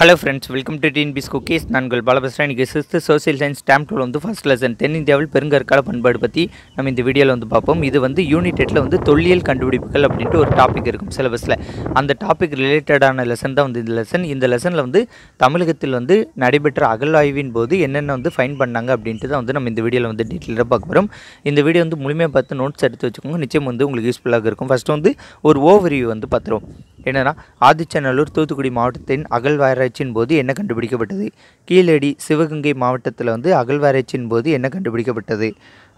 hello friends welcome to TNPS cookies நான் உங்கள் பாலபஸ்ரா இன்றைக்கி சிக்ஸ்த்து சோசியல் சயின்ஸ் ஸ்டாம்ப் டூல் வந்து ஃபஸ்ட் லெசன் தென்னிந்தியாவில் பெருங்கற்கால பண்பாடு பற்றி நம்ம இந்த வீடியோவில் வந்து பார்ப்போம் இது வந்து யூனிட்டெட்டில் வந்து தொல்லியல் கண்டுபிடிப்புகள் அப்படின்ட்டு ஒரு டாபிக் இருக்கும் சிலபஸில் அந்த டாபிக் ரிலேட்டடான லெசன் தான் வந்து இந்த லெசன் இந்த லெசனில் வந்து தமிழகத்தில் வந்து நடைபெற்ற அகழாய்வின் போது என்னென்ன வந்து ஃபைன் பண்ணாங்க அப்படின்ட்டு தான் வந்து நம்ம இந்த வீடியோவில் வந்து டீட்டெயிலாக பார்க்க வரும் இந்த வீடியோ வந்து முழுமையாக பார்த்து நோட்ஸ் எடுத்து வச்சுக்கோங்க நிச்சயம் வந்து உங்களுக்கு யூஸ்ஃபுல்லாக இருக்கும் ஃபஸ்ட்டு வந்து ஒரு ஓவரிவியூ வந்து பார்த்துருவோம் என்னன்னா ஆதிச்சநல்லூர் தூத்துக்குடி மாவட்டத்தின் அகழ்வாராய்ச்சியின் போது என்ன கண்டுபிடிக்கப்பட்டது கீழடி சிவகங்கை மாவட்டத்தில் வந்து அகழ்வாராய்ச்சியின் போது என்ன கண்டுபிடிக்கப்பட்டது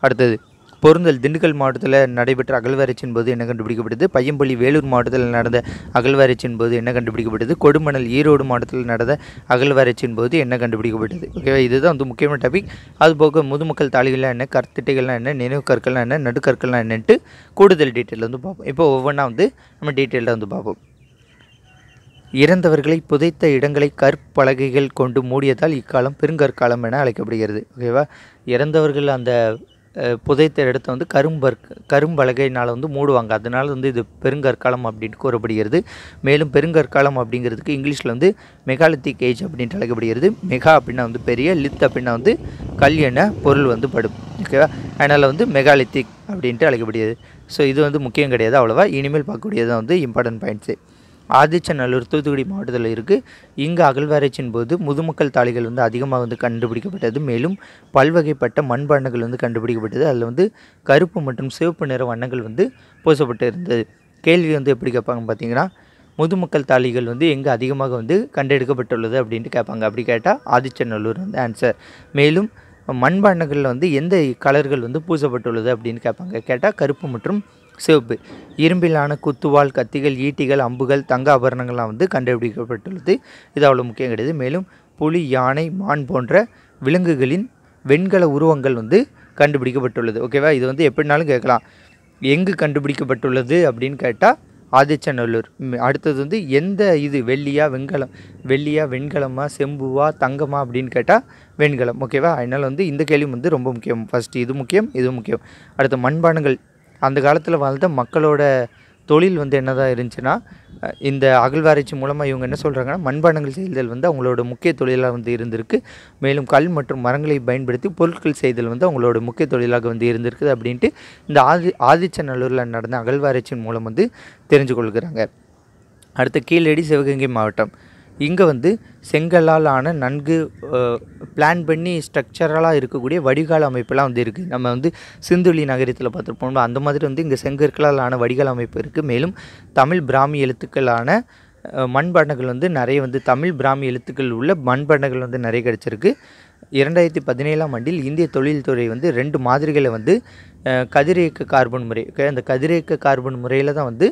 அடுத்தது பொருந்தல் திண்டுக்கல் மாவட்டத்தில் நடைபெற்ற அகழ்வாராய்ச்சியின் போது என்ன கண்டுபிடிக்கப்பட்டது பையம்பள்ளி வேலூர் மாவட்டத்தில் நடந்த அகழ்வாராய்ச்சியின் போது என்ன கண்டுபிடிக்கப்பட்டது கொடுமணல் ஈரோடு மாவட்டத்தில் நடந்த அகழ்வாராய்ச்சியின் போது என்ன கண்டுபிடிக்கப்பட்டது ஓகேவா இதுதான் வந்து முக்கியமான டாபிக் அதுபோக முதுமக்கள் தாளிகள்லாம் என்ன கற்திட்டைகள்லாம் என்ன நினைவு கற்கள்லாம் என்ன நடுக்கற்கள்லாம் என்னன்ட்டு கூடுதல் டீட்டெயில் வந்து பார்ப்போம் இப்போ ஒவ்வொன்றா வந்து நம்ம டீட்டெயிலாக வந்து பார்ப்போம் இறந்தவர்களை புதைத்த இடங்களை கற்பலகைகள் கொண்டு மூடியதால் இக்காலம் பெருங்கற்காலம் என அழைக்கப்படுகிறது ஓகேவா இறந்தவர்கள் அந்த புதைத்த இடத்த வந்து கரும்பற் கரும்பலகையினால் வந்து மூடுவாங்க அதனால் வந்து இது பெருங்கற்காலம் அப்படின்ட்டு கூறப்படுகிறது மேலும் பெருங்கற்காலம் அப்படிங்கிறதுக்கு இங்கிலீஷில் வந்து மெகாலித்திக் ஏஜ் அப்படின்ட்டு அழைக்கப்படுகிறது மெகா அப்படின்னா வந்து பெரிய லித் அப்படின்னா வந்து கல் என பொருள் வந்து படும் ஓகேவா அதனால் வந்து மெகாலித்திக் அப்படின்ட்டு அழைக்கப்படுகிறது ஸோ இது வந்து முக்கியம் கிடையாது அவ்வளோவா இனிமேல் பார்க்கக்கூடியதான் வந்து இம்பார்ட்டன்ட் பாயிண்ட்ஸு ஆதிச்சநல்லூர் தூத்துக்குடி மாவட்டத்தில் இருக்குது இங்கு அகழ்வாராய்ச்சியின் போது முதுமக்கள் தாளிகள் வந்து அதிகமாக வந்து கண்டுபிடிக்கப்பட்டது மேலும் பல்வகைப்பட்ட மண்பாண்டங்கள் வந்து கண்டுபிடிக்கப்பட்டது அதில் வந்து கருப்பு மற்றும் சிவப்பு நிற வண்ணங்கள் வந்து பூசப்பட்டு இருந்தது கேள்வி வந்து எப்படி கேட்பாங்க பார்த்தீங்கன்னா முதுமக்கள் தாளிகள் வந்து எங்கே அதிகமாக வந்து கண்டெடுக்கப்பட்டுள்ளது அப்படின்ட்டு கேட்பாங்க அப்படி கேட்டால் ஆதிச்சநல்லூர் வந்து ஆன்சர் மேலும் மண்பாண்டங்களில் வந்து எந்த கலர்கள் வந்து பூசப்பட்டுள்ளது அப்படின்னு கேட்பாங்க கேட்டால் கருப்பு மற்றும் சிவப்பு இரும்பிலான குத்துவால் கத்திகள் ஈட்டிகள் அம்புகள் தங்க ஆபரணங்கள்லாம் வந்து கண்டுபிடிக்கப்பட்டுள்ளது இது அவ்வளோ முக்கியம் கிடையாது மேலும் புலி யானை மான் போன்ற விலங்குகளின் வெண்கல உருவங்கள் வந்து கண்டுபிடிக்கப்பட்டுள்ளது ஓகேவா இது வந்து எப்படினாலும் கேட்கலாம் எங்கு கண்டுபிடிக்கப்பட்டுள்ளது அப்படின்னு கேட்டால் ஆதிச்சநல்லூர் அடுத்தது வந்து எந்த இது வெள்ளியா வெண்கலம் வெள்ளியா வெண்கலமா செம்புவா தங்கமா அப்படின்னு கேட்டால் வெண்கலம் ஓகேவா அதனால் வந்து இந்த கேள்வி வந்து ரொம்ப முக்கியம் ஃபஸ்ட்டு இது முக்கியம் இது முக்கியம் அடுத்து மண்பானங்கள் அந்த காலத்தில் வாழ்ந்த மக்களோட தொழில் வந்து என்னதான் இருந்துச்சுன்னா இந்த அகழ்வாராய்ச்சி மூலமாக இவங்க என்ன சொல்கிறாங்கன்னா மண்பாண்டங்கள் செய்தல் வந்து அவங்களோட முக்கிய தொழிலாக வந்து இருந்திருக்கு மேலும் கல் மற்றும் மரங்களை பயன்படுத்தி பொருட்கள் செய்தல் வந்து அவங்களோட முக்கிய தொழிலாக வந்து இருந்திருக்குது அப்படின்ட்டு இந்த ஆதி ஆதிச்சநல்லூரில் நடந்த அகழ்வாராய்ச்சியின் மூலம் வந்து தெரிஞ்சு கொள்கிறாங்க அடுத்து கீழடி சிவகங்கை மாவட்டம் இங்கே வந்து செங்கலால் ஆன நன்கு பிளான் பண்ணி ஸ்ட்ரக்சரலாக இருக்கக்கூடிய வடிகால் அமைப்பெல்லாம் வந்து இருக்குது நம்ம வந்து சிந்துளி நகரத்தில் பார்த்துருப்போம் அந்த மாதிரி வந்து இங்கே செங்கற்களால் ஆன வடிகால் அமைப்பு இருக்குது மேலும் தமிழ் பிராமி எழுத்துக்களான மண்பாண்டங்கள் வந்து நிறைய வந்து தமிழ் பிராமி எழுத்துக்கள் உள்ள மண்பாண்டங்கள் வந்து நிறைய கிடச்சிருக்கு இரண்டாயிரத்தி பதினேழாம் ஆண்டில் இந்திய தொழில்துறை வந்து ரெண்டு மாதிரிகளை வந்து கதிரியக்க கார்பன் முறை அந்த கதிரியக்க கார்பன் முறையில் தான் வந்து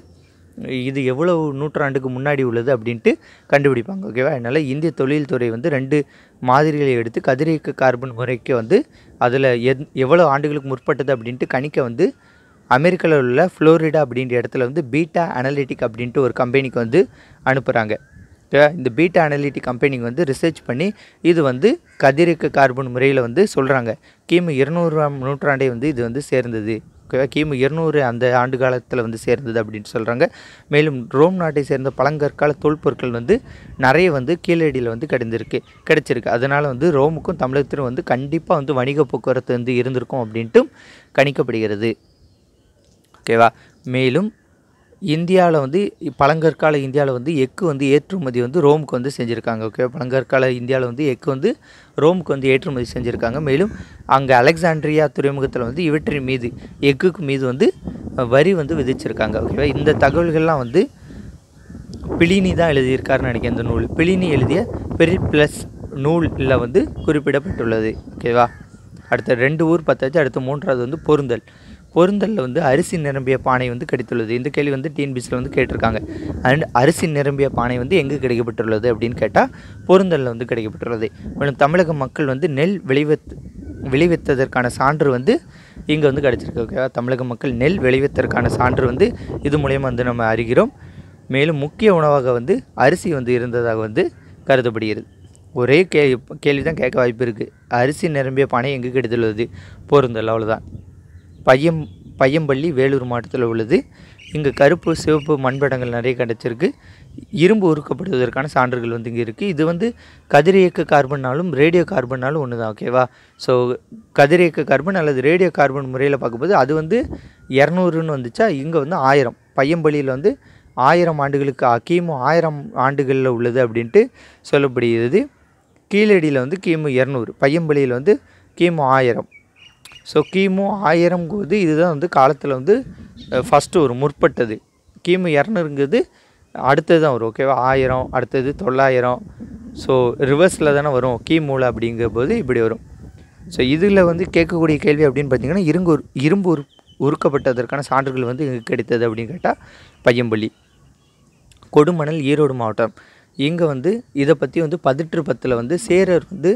இது எவ்வளவு நூற்றாண்டுக்கு முன்னாடி உள்ளது அப்படின்ட்டு கண்டுபிடிப்பாங்க ஓகேவா அதனால் இந்திய தொழில்துறை வந்து ரெண்டு மாதிரிகளை எடுத்து கதிரியக்க கார்பன் முறைக்கு வந்து அதில் எத் எவ்வளோ ஆண்டுகளுக்கு முற்பட்டது அப்படின்ட்டு கணிக்க வந்து அமெரிக்காவில் உள்ள ஃப்ளோரிடா அப்படின்ற இடத்துல வந்து பீட்டா அனலிட்டிக் அப்படின்ட்டு ஒரு கம்பெனிக்கு வந்து அனுப்புகிறாங்க இந்த பீட்டா அனலிட்டிக் கம்பெனிக்கு வந்து ரிசர்ச் பண்ணி இது வந்து கதிரியக்க கார்பன் முறையில் வந்து சொல்கிறாங்க கிமு இருநூறாம் நூற்றாண்டே வந்து இது வந்து சேர்ந்தது ஓகேவா கிமு இருநூறு அந்த ஆண்டு காலத்தில் வந்து சேர்ந்தது அப்படின்னு சொல்கிறாங்க மேலும் ரோம் நாட்டை சேர்ந்த பழங்கற்கால தொல்பொருட்கள் வந்து நிறைய வந்து கீழடியில் வந்து கிடந்திருக்கு கிடைச்சிருக்கு அதனால் வந்து ரோமுக்கும் தமிழகத்திலும் வந்து கண்டிப்பாக வந்து வணிக போக்குவரத்து வந்து இருந்திருக்கும் அப்படின்ட்டும் கணிக்கப்படுகிறது ஓகேவா மேலும் இந்தியாவில் வந்து பழங்கற்கால இந்தியாவில் வந்து எக்கு வந்து ஏற்றுமதி வந்து ரோமுக்கு வந்து செஞ்சுருக்காங்க ஓகே பழங்கற்கால இந்தியாவில் வந்து எக்கு வந்து ரோமுக்கு வந்து ஏற்றுமதி செஞ்சுருக்காங்க மேலும் அங்கே அலெக்சாண்ட்ரியா துறைமுகத்தில் வந்து இவற்றின் மீது எக்குக்கு மீது வந்து வரி வந்து விதிச்சிருக்காங்க ஓகேவா இந்த தகவல்கள்லாம் வந்து பிளினி தான் எழுதியிருக்காருன்னு நினைக்கிறேன் இந்த நூல் பிளினி எழுதிய பெரி ப்ளஸ் நூலில் வந்து குறிப்பிடப்பட்டுள்ளது ஓகேவா அடுத்த ரெண்டு ஊர் பத்தாச்சு அடுத்த மூன்றாவது வந்து பொருந்தல் பொருந்தலில் வந்து அரிசி நிரம்பிய பானை வந்து கிடைத்துள்ளது இந்த கேள்வி வந்து டிஎன்பிசியில் வந்து கேட்டிருக்காங்க அண்ட் அரிசி நிரம்பிய பானை வந்து எங்கே கிடைக்கப்பட்டுள்ளது அப்படின்னு கேட்டால் பொருந்தலில் வந்து கிடைக்கப்பட்டுள்ளது மேலும் தமிழக மக்கள் வந்து நெல் விளைவித் விளைவித்ததற்கான சான்று வந்து இங்கே வந்து கிடைச்சிருக்கு ஓகேவா தமிழக மக்கள் நெல் விளைவித்ததற்கான சான்று வந்து இது மூலயமா வந்து நம்ம அறிகிறோம் மேலும் முக்கிய உணவாக வந்து அரிசி வந்து இருந்ததாக வந்து கருதப்படுகிறது ஒரே கே கேள்வி தான் கேட்க வாய்ப்பு இருக்குது அரிசி நிரம்பிய பானை எங்கே கிடைத்துள்ளது பொருந்தல் அவ்வளோதான் பையம் பையம்பள்ளி வேலூர் மாவட்டத்தில் உள்ளது இங்கே கருப்பு சிவப்பு மண்படங்கள் நிறைய கிடச்சிருக்கு இரும்பு உருக்கப்படுவதற்கான சான்றுகள் வந்து இங்கே இருக்குது இது வந்து கதிரியக்க கார்பன்னாலும் ரேடியோ கார்பன்னாலும் ஒன்று தான் ஓகேவா ஸோ கதிரியக்க கார்பன் அல்லது ரேடியோ கார்பன் முறையில் பார்க்கும்போது அது வந்து இரநூறுன்னு வந்துச்சா இங்கே வந்து ஆயிரம் பையம்பள்ளியில் வந்து ஆயிரம் ஆண்டுகளுக்கு கிமு ஆயிரம் ஆண்டுகளில் உள்ளது அப்படின்ட்டு சொல்லப்படுகிறது கீழடியில் வந்து கிமு இரநூறு பையம்பள்ளியில் வந்து கிமு ஆயிரம் ஸோ கிமு ஆயிரம் போது இதுதான் வந்து காலத்தில் வந்து ஃபஸ்ட்டு ஒரு முற்பட்டது கிமு இரநூறுங்கிறது அடுத்தது தான் வரும் ஓகேவா ஆயிரம் அடுத்தது தொள்ளாயிரம் ஸோ ரிவர்ஸில் தானே வரும் கிமுல அப்படிங்கிற போது இப்படி வரும் ஸோ இதில் வந்து கேட்கக்கூடிய கேள்வி அப்படின்னு பார்த்தீங்கன்னா இரும்பு இரும்பு உருக்கப்பட்டதற்கான சான்றுகள் வந்து இங்கே கிடைத்தது அப்படின்னு கேட்டால் பையம்பள்ளி கொடுமணல் ஈரோடு மாவட்டம் இங்கே வந்து இதை பற்றி வந்து பதிற்று பத்தில் வந்து சேரர் வந்து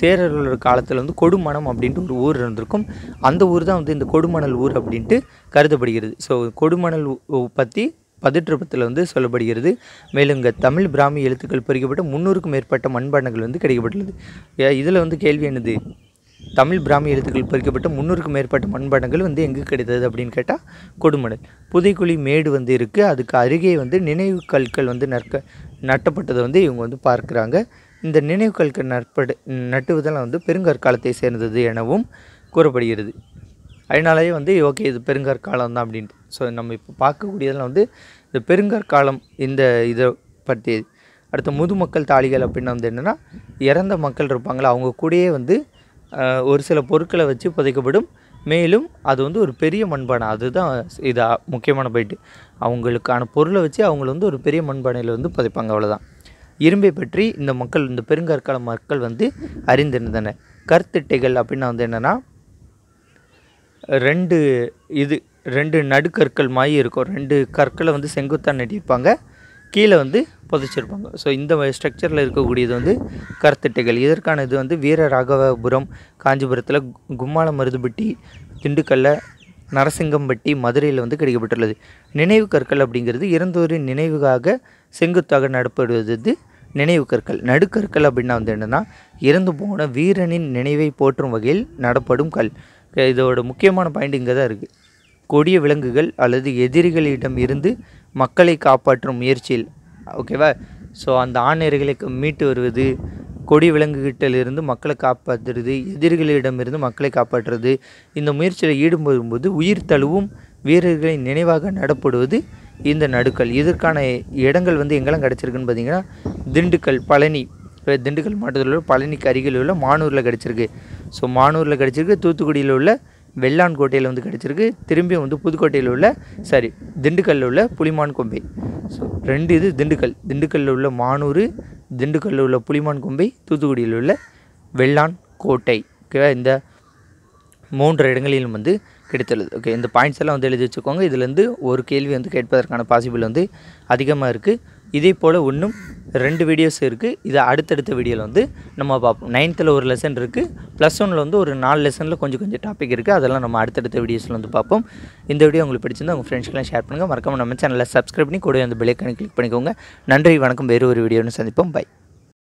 சேரர்களோட காலத்தில் வந்து கொடுமணம் அப்படின்ட்டு ஒரு ஊர் இருந்திருக்கும் அந்த ஊர் தான் வந்து இந்த கொடுமணல் ஊர் அப்படின்ட்டு கருதப்படுகிறது ஸோ கொடுமணல் பற்றி பதிற்றுப்பத்தில் வந்து சொல்லப்படுகிறது மேலும் இங்கே தமிழ் பிராமி எழுத்துக்கள் பொறிக்கப்பட்ட முந்நூறுக்கும் மேற்பட்ட மண்பாண்டங்கள் வந்து கிடைக்கப்பட்டுள்ளது இதில் வந்து கேள்வி என்னது தமிழ் பிராமி எழுத்துக்கள் பொறிக்கப்பட்ட முன்னூறுக்கும் மேற்பட்ட மண்படங்கள் வந்து எங்கே கிடைத்தது அப்படின்னு கேட்டால் கொடுமணல் புதைக்குழி மேடு வந்து இருக்குது அதுக்கு அருகே வந்து நினைவு கற்கள் வந்து நற்க நட்டப்பட்டதை வந்து இவங்க வந்து பார்க்குறாங்க இந்த நினைவு கற்கள் நற்படு நட்டுவதெல்லாம் வந்து பெருங்கற்காலத்தை சேர்ந்தது எனவும் கூறப்படுகிறது அதனாலேயே வந்து ஓகே இது பெருங்கற்காலம் தான் அப்படின்ட்டு ஸோ நம்ம இப்போ பார்க்கக்கூடியதெல்லாம் வந்து இந்த பெருங்கற்காலம் இந்த இதை அடுத்த முது முதுமக்கள் தாளிகள் அப்படின்னா வந்து என்னென்னா இறந்த மக்கள் இருப்பாங்களா அவங்க கூடயே வந்து ஒரு சில பொருட்களை வச்சு புதைக்கப்படும் மேலும் அது வந்து ஒரு பெரிய மண்பானை அதுதான் இதாக முக்கியமான போயிட்டு அவங்களுக்கான பொருளை வச்சு அவங்களை வந்து ஒரு பெரிய மண்பானையில் வந்து புதைப்பாங்க அவ்வளோதான் இரும்பை பற்றி இந்த மக்கள் இந்த பெருங்கற்கால மக்கள் வந்து அறிந்திருந்தன கருத்திட்டைகள் அப்படின்னா வந்து என்னென்னா ரெண்டு இது ரெண்டு நடுக்கற்கள் மாதிரி இருக்கும் ரெண்டு கற்களை வந்து செங்குத்தாக நட்டியிருப்பாங்க கீழே வந்து புதைச்சிருப்பாங்க ஸோ இந்த ஸ்ட்ரக்சரில் இருக்கக்கூடியது வந்து கருத்தட்டைகள் இதற்கான இது வந்து வீர ராகவபுரம் காஞ்சிபுரத்தில் கும்மாள மருதுபட்டி திண்டுக்கல்ல நரசிங்கம்பட்டி மதுரையில் வந்து கிடைக்கப்பட்டுள்ளது நினைவு கற்கள் அப்படிங்கிறது இறந்தோரின் நினைவுக்காக செங்குத்தாக நடப்படுவது நினைவு கற்கள் நடுக்கற்கள் அப்படின்னா வந்து என்னென்னா இறந்து போன வீரனின் நினைவை போற்றும் வகையில் நடப்படும் கல் இதோட முக்கியமான பாயிண்ட் இங்கே தான் இருக்குது கொடிய விலங்குகள் அல்லது எதிரிகளிடம் இருந்து மக்களை காப்பாற்றும் முயற்சியில் ஓகேவா ஸோ அந்த ஆணையர்களுக்கு மீட்டு வருவது கொடி விலங்குகிட்டிலிருந்து மக்களை காப்பாற்றுறது எதிரிகளிடமிருந்து மக்களை காப்பாற்றுறது இந்த முயற்சியில் ஈடுபடும்போது உயிர் தழுவும் வீரர்களின் நினைவாக நடப்படுவது இந்த நடுக்கல் இதற்கான இடங்கள் வந்து எங்கெல்லாம் கிடச்சிருக்குன்னு பார்த்தீங்கன்னா திண்டுக்கல் பழனி திண்டுக்கல் மாவட்டத்தில் உள்ள பழனிக்கு அருகில் உள்ள மானூரில் கிடச்சிருக்கு ஸோ மானூரில் கிடச்சிருக்கு தூத்துக்குடியில் உள்ள வெள்ளான் கோட்டையில் வந்து கிடச்சிருக்கு திரும்பியும் வந்து புதுக்கோட்டையில் உள்ள சாரி திண்டுக்கல்லில் உள்ள புளிமான் கொம்பை ஸோ ரெண்டு இது திண்டுக்கல் திண்டுக்கல்லில் உள்ள மானூர் திண்டுக்கல்லில் உள்ள புளிமான் கொம்பை தூத்துக்குடியில் உள்ள வெள்ளான் கோட்டை ஓகேவா இந்த மூன்று இடங்களிலும் வந்து கிடைத்துள்ளது ஓகே இந்த பாயிண்ட்ஸ் எல்லாம் வந்து எழுதி வச்சுக்கோங்க இதுலேருந்து ஒரு கேள்வி வந்து கேட்பதற்கான பாசிபிள் வந்து அதிகமாக இருக்குது இதே போல் இன்னும் ரெண்டு வீடியோஸ் இருக்குது இதை அடுத்தடுத்த வீடியோவில் வந்து நம்ம பார்ப்போம் நைன்த்தில் ஒரு லெசன் இருக்குது ப்ளஸ் ஒனில் வந்து ஒரு நாலு லெசனில் கொஞ்சம் கொஞ்சம் டாபிக் இருக்குது அதெல்லாம் நம்ம அடுத்தடுத்த வீடியோஸில் வந்து பார்ப்போம் இந்த வீடியோ உங்களுக்கு பிடிச்சிருந்தா உங்கள் ஃப்ரெண்ட்ஸ்க்கெலாம் ஷேர் பண்ணுங்கள் மறக்காமல் நம்ம சேனலில் சப்ஸ்கிரைப் பண்ணி கூட அந்த பெல்லைக்கான கிளிக் பண்ணிக்கோங்க நன்றி வணக்கம் வேறு ஒரு வீடியோன்னு சந்திப்போம் பை